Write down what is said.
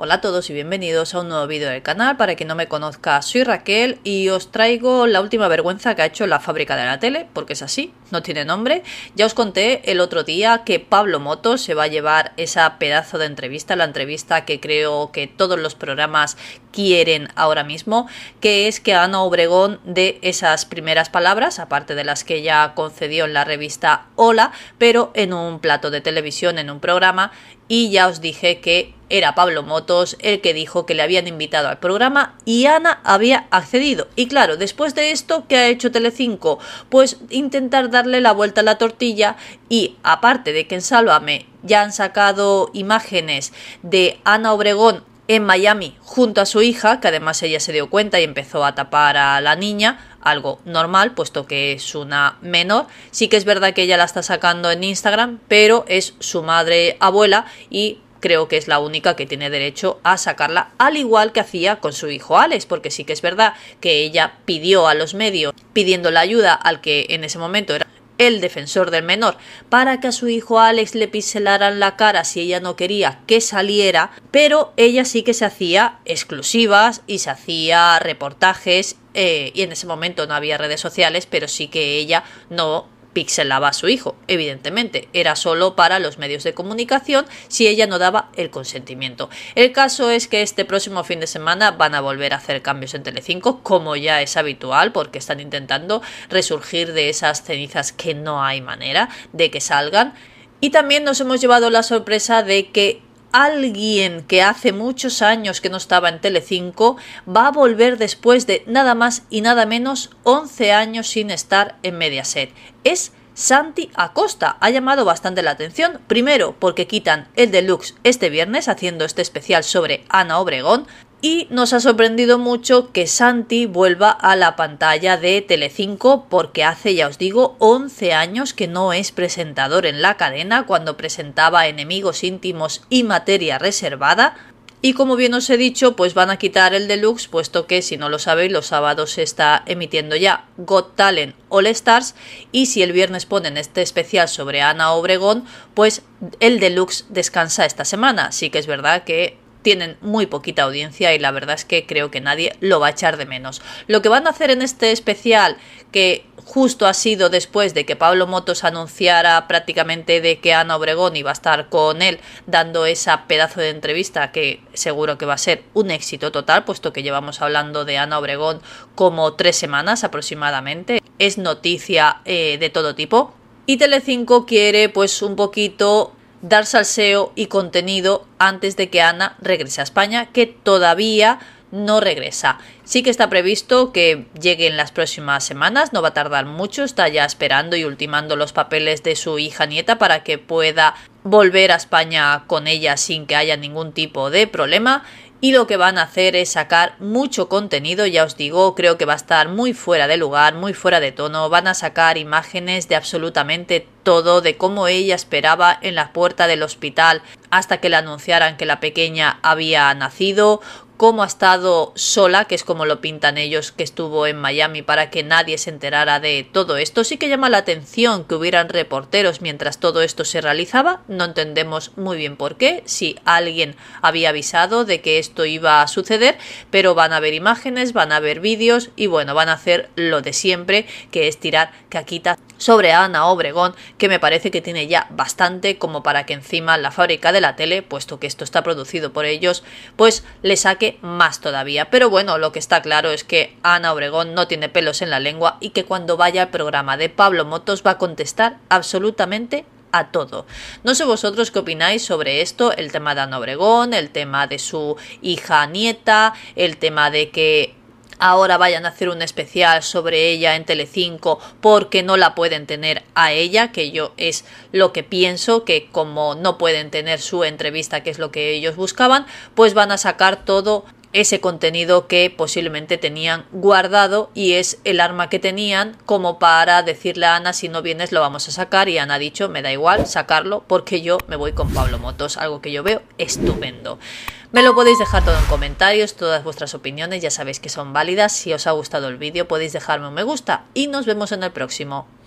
Hola a todos y bienvenidos a un nuevo vídeo del canal. Para quien no me conozca, soy Raquel y os traigo la última vergüenza que ha hecho la fábrica de la tele, porque es así, no tiene nombre. Ya os conté el otro día que Pablo Moto se va a llevar esa pedazo de entrevista, la entrevista que creo que todos los programas quieren ahora mismo, que es que Ana Obregón de esas primeras palabras, aparte de las que ya concedió en la revista Hola, pero en un plato de televisión, en un programa, y ya os dije que era Pablo Motos el que dijo que le habían invitado al programa y Ana había accedido. Y claro, después de esto, ¿qué ha hecho Telecinco? Pues intentar darle la vuelta a la tortilla y aparte de que en Sálvame ya han sacado imágenes de Ana Obregón en Miami junto a su hija, que además ella se dio cuenta y empezó a tapar a la niña, algo normal, puesto que es una menor. Sí que es verdad que ella la está sacando en Instagram, pero es su madre abuela y creo que es la única que tiene derecho a sacarla, al igual que hacía con su hijo Alex, porque sí que es verdad que ella pidió a los medios pidiendo la ayuda al que en ese momento era el defensor del menor, para que a su hijo Alex le piselaran la cara si ella no quería que saliera, pero ella sí que se hacía exclusivas y se hacía reportajes eh, y en ese momento no había redes sociales, pero sí que ella no pixelaba a su hijo. Evidentemente, era solo para los medios de comunicación si ella no daba el consentimiento. El caso es que este próximo fin de semana van a volver a hacer cambios en Telecinco, como ya es habitual, porque están intentando resurgir de esas cenizas que no hay manera de que salgan. Y también nos hemos llevado la sorpresa de que alguien que hace muchos años que no estaba en Telecinco va a volver después de nada más y nada menos 11 años sin estar en Mediaset. Es Santi Acosta ha llamado bastante la atención, primero porque quitan el deluxe este viernes haciendo este especial sobre Ana Obregón, y nos ha sorprendido mucho que Santi vuelva a la pantalla de Telecinco porque hace, ya os digo, 11 años que no es presentador en la cadena cuando presentaba Enemigos íntimos y Materia reservada. Y como bien os he dicho, pues van a quitar el deluxe, puesto que si no lo sabéis, los sábados se está emitiendo ya Got Talent All Stars y si el viernes ponen este especial sobre Ana Obregón, pues el deluxe descansa esta semana. Sí que es verdad que tienen muy poquita audiencia y la verdad es que creo que nadie lo va a echar de menos. Lo que van a hacer en este especial, que justo ha sido después de que Pablo Motos anunciara prácticamente de que Ana Obregón iba a estar con él dando esa pedazo de entrevista que seguro que va a ser un éxito total, puesto que llevamos hablando de Ana Obregón como tres semanas aproximadamente. Es noticia eh, de todo tipo. Y Telecinco quiere pues un poquito dar salseo y contenido antes de que Ana regrese a España, que todavía no regresa. Sí que está previsto que llegue en las próximas semanas, no va a tardar mucho, está ya esperando y ultimando los papeles de su hija nieta para que pueda volver a España con ella sin que haya ningún tipo de problema y lo que van a hacer es sacar mucho contenido, ya os digo, creo que va a estar muy fuera de lugar, muy fuera de tono, van a sacar imágenes de absolutamente todo, de cómo ella esperaba en la puerta del hospital hasta que le anunciaran que la pequeña había nacido, cómo ha estado sola, que es como lo pintan ellos, que estuvo en Miami para que nadie se enterara de todo esto. Sí que llama la atención que hubieran reporteros mientras todo esto se realizaba, no entendemos muy bien por qué, si alguien había avisado de que esto iba a suceder, pero van a ver imágenes, van a ver vídeos y bueno, van a hacer lo de siempre, que es tirar caquita sobre Ana Obregón, que me parece que tiene ya bastante como para que encima la fábrica de la tele, puesto que esto está producido por ellos, pues le saque más todavía. Pero bueno, lo que está claro es que Ana Obregón no tiene pelos en la lengua y que cuando vaya al programa de Pablo Motos va a contestar absolutamente a todo. No sé vosotros qué opináis sobre esto, el tema de Ana Obregón, el tema de su hija nieta, el tema de que ahora vayan a hacer un especial sobre ella en Telecinco porque no la pueden tener a ella, que yo es lo que pienso, que como no pueden tener su entrevista, que es lo que ellos buscaban, pues van a sacar todo ese contenido que posiblemente tenían guardado y es el arma que tenían como para decirle a Ana si no vienes lo vamos a sacar y Ana ha dicho me da igual sacarlo porque yo me voy con Pablo Motos, algo que yo veo estupendo. Me lo podéis dejar todo en comentarios, todas vuestras opiniones ya sabéis que son válidas, si os ha gustado el vídeo podéis dejarme un me gusta y nos vemos en el próximo.